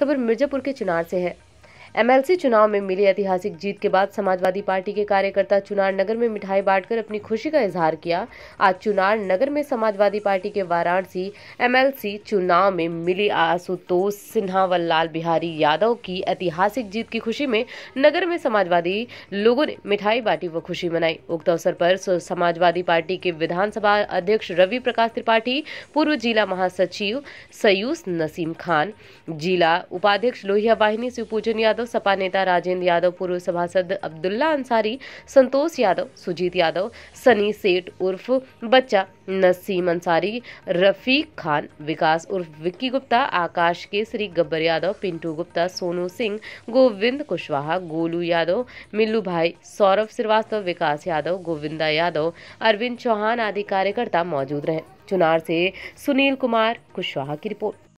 खबर मिर्जापुर के चुनार से है एमएलसी चुनाव में मिली ऐतिहासिक जीत के बाद समाजवादी पार्टी के कार्यकर्ता चुनार नगर में मिठाई बांटकर अपनी खुशी का इजहार किया आज चुनार नगर में समाजवादी पार्टी के वाराणसी एमएलसी चुनाव में मिली आशुतोष सिन्हा व लाल बिहारी यादव की ऐतिहासिक जीत की खुशी में नगर में समाजवादी लोगों ने मिठाई बांटी व खुशी मनाई उक्त अवसर पर समाजवादी पार्टी के विधानसभा अध्यक्ष रवि प्रकाश त्रिपाठी पूर्व जिला महासचिव सयूस नसीम खान जिला उपाध्यक्ष लोहिया वाहिनी शिवपूजन यादव यादव सपा नेता राजेंद्र यादव पूर्व सभासद अब्दुल्ला अंसारी संतोष यादव सुजीत यादव सनी सेठ उर्फ बच्चा नसीम अंसारी रफीक खान विकास उर्फ विक्की गुप्ता आकाश केसरी गब्बर यादव पिंटू गुप्ता सोनू सिंह गोविंद कुशवाहा गोलू यादव मिल्लू भाई सौरभ श्रीवास्तव विकास यादव गोविंदा यादव अरविंद चौहान आदि कार्यकर्ता मौजूद रहे चुनार से सुनील कुमार कुशवाहा की रिपोर्ट